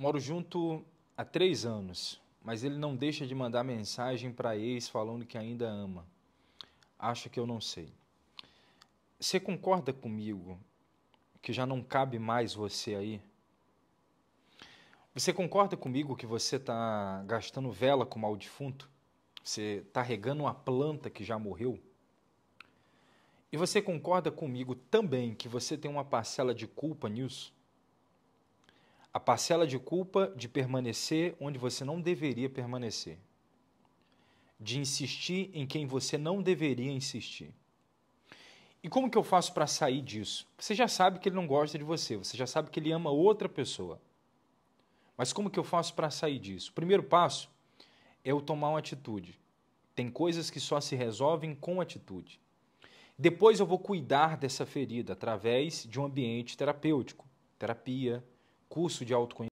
Moro junto há três anos, mas ele não deixa de mandar mensagem para ex falando que ainda ama. Acha que eu não sei. Você concorda comigo que já não cabe mais você aí? Você concorda comigo que você está gastando vela com o mal defunto? Você está regando uma planta que já morreu? E você concorda comigo também que você tem uma parcela de culpa nisso? a parcela de culpa de permanecer onde você não deveria permanecer, de insistir em quem você não deveria insistir. E como que eu faço para sair disso? Você já sabe que ele não gosta de você, você já sabe que ele ama outra pessoa. Mas como que eu faço para sair disso? O primeiro passo é eu tomar uma atitude. Tem coisas que só se resolvem com atitude. Depois eu vou cuidar dessa ferida através de um ambiente terapêutico, terapia, curso de autoconhecimento